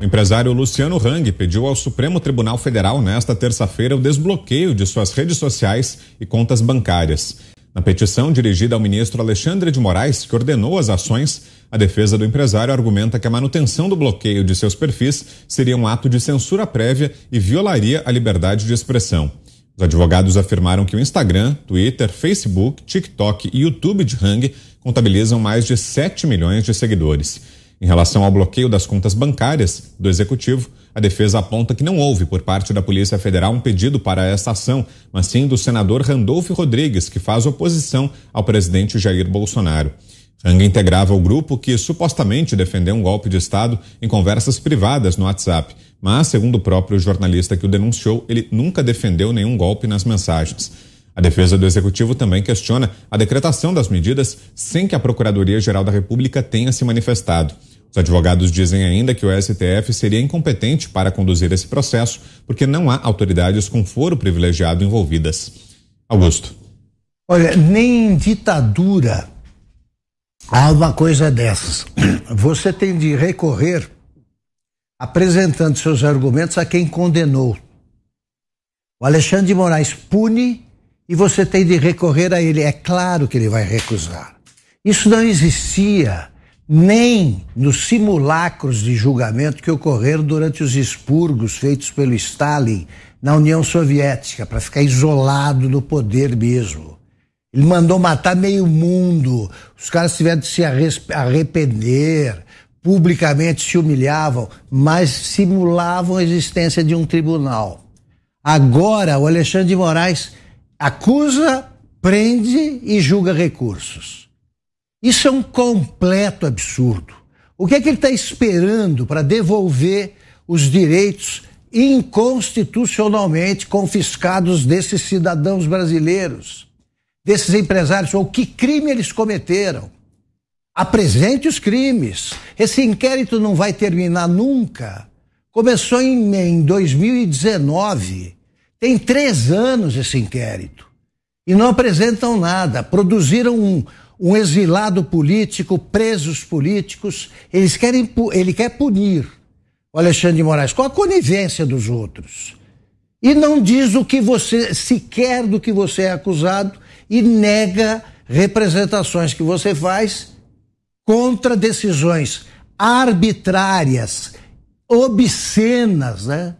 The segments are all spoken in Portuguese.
O empresário Luciano Hang pediu ao Supremo Tribunal Federal nesta terça-feira o desbloqueio de suas redes sociais e contas bancárias. Na petição dirigida ao ministro Alexandre de Moraes, que ordenou as ações, a defesa do empresário argumenta que a manutenção do bloqueio de seus perfis seria um ato de censura prévia e violaria a liberdade de expressão. Os advogados afirmaram que o Instagram, Twitter, Facebook, TikTok e YouTube de Hang contabilizam mais de 7 milhões de seguidores. Em relação ao bloqueio das contas bancárias do executivo, a defesa aponta que não houve por parte da Polícia Federal um pedido para essa ação, mas sim do senador Randolfo Rodrigues, que faz oposição ao presidente Jair Bolsonaro. Hang integrava o grupo que supostamente defendeu um golpe de Estado em conversas privadas no WhatsApp, mas, segundo o próprio jornalista que o denunciou, ele nunca defendeu nenhum golpe nas mensagens. A defesa do Executivo também questiona a decretação das medidas sem que a Procuradoria-Geral da República tenha se manifestado. Os advogados dizem ainda que o STF seria incompetente para conduzir esse processo, porque não há autoridades com foro privilegiado envolvidas. Augusto. Olha, nem em ditadura há uma coisa dessas. Você tem de recorrer apresentando seus argumentos a quem condenou. O Alexandre de Moraes pune e você tem de recorrer a ele. É claro que ele vai recusar. Isso não existia nem nos simulacros de julgamento que ocorreram durante os expurgos feitos pelo Stalin na União Soviética, para ficar isolado no poder mesmo. Ele mandou matar meio mundo, os caras tiveram de se arrepender, publicamente se humilhavam, mas simulavam a existência de um tribunal. Agora, o Alexandre de Moraes acusa, prende e julga recursos. Isso é um completo absurdo. O que é que ele está esperando para devolver os direitos inconstitucionalmente confiscados desses cidadãos brasileiros, desses empresários? Ou que crime eles cometeram? Apresente os crimes. Esse inquérito não vai terminar nunca. Começou em, em 2019 tem três anos esse inquérito e não apresentam nada. Produziram um, um exilado político, presos políticos. Eles querem, ele quer punir o Alexandre de Moraes com a conivência dos outros. E não diz o que você sequer do que você é acusado e nega representações que você faz contra decisões arbitrárias, obscenas, né?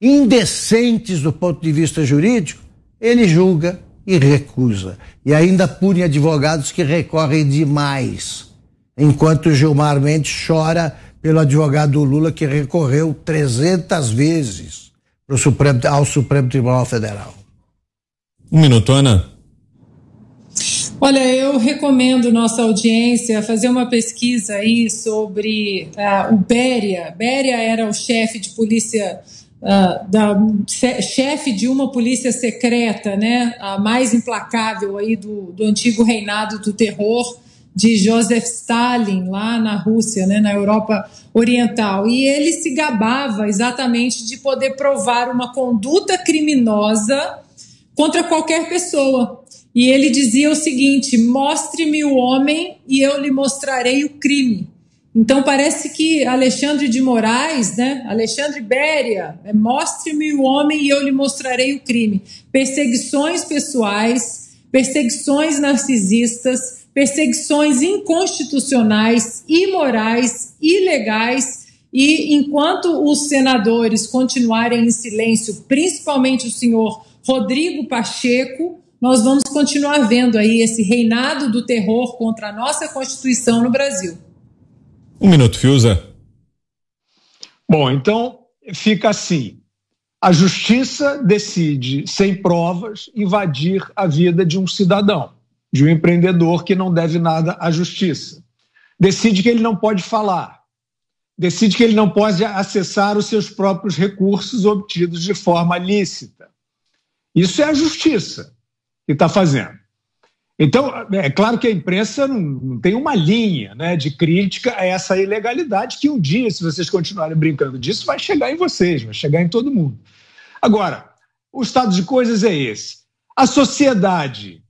indecentes do ponto de vista jurídico, ele julga e recusa. E ainda pune advogados que recorrem demais. Enquanto Gilmar Mendes chora pelo advogado Lula que recorreu 300 vezes Supremo, ao Supremo Tribunal Federal. Um minuto, Ana. Olha, eu recomendo nossa audiência fazer uma pesquisa aí sobre uh, o Béria. Béria era o chefe de polícia ah, da chefe de uma polícia secreta, né, a mais implacável aí do, do antigo reinado do terror de Joseph Stalin lá na Rússia, né, na Europa Oriental. E ele se gabava exatamente de poder provar uma conduta criminosa contra qualquer pessoa. E ele dizia o seguinte: mostre-me o homem e eu lhe mostrarei o crime. Então parece que Alexandre de Moraes, né? Alexandre Béria, é, mostre-me o homem e eu lhe mostrarei o crime. Perseguições pessoais, perseguições narcisistas, perseguições inconstitucionais, imorais, ilegais. E enquanto os senadores continuarem em silêncio, principalmente o senhor Rodrigo Pacheco, nós vamos continuar vendo aí esse reinado do terror contra a nossa Constituição no Brasil. Um minuto, Fiuza. Bom, então fica assim. A justiça decide, sem provas, invadir a vida de um cidadão, de um empreendedor que não deve nada à justiça. Decide que ele não pode falar. Decide que ele não pode acessar os seus próprios recursos obtidos de forma lícita. Isso é a justiça que está fazendo. Então, é, é claro que a imprensa não tem uma linha né, de crítica a essa ilegalidade que um dia, se vocês continuarem brincando disso, vai chegar em vocês, vai chegar em todo mundo. Agora, o estado de coisas é esse. A sociedade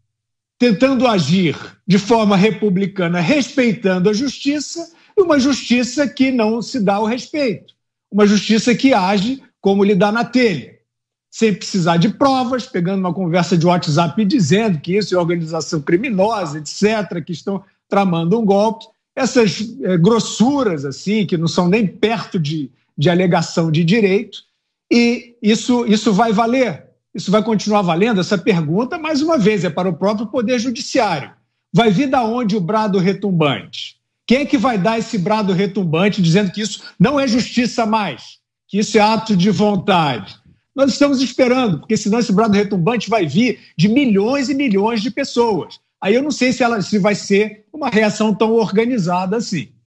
tentando agir de forma republicana, respeitando a justiça, e uma justiça que não se dá o respeito. Uma justiça que age como lhe dá na telha sem precisar de provas, pegando uma conversa de WhatsApp e dizendo que isso é organização criminosa, etc., que estão tramando um golpe. Essas eh, grossuras, assim, que não são nem perto de, de alegação de direito, e isso, isso vai valer? Isso vai continuar valendo? Essa pergunta, mais uma vez, é para o próprio Poder Judiciário. Vai vir da onde o brado retumbante? Quem é que vai dar esse brado retumbante dizendo que isso não é justiça mais, que isso é ato de vontade? Nós estamos esperando, porque senão esse brado retumbante vai vir de milhões e milhões de pessoas. Aí eu não sei se ela se vai ser uma reação tão organizada assim.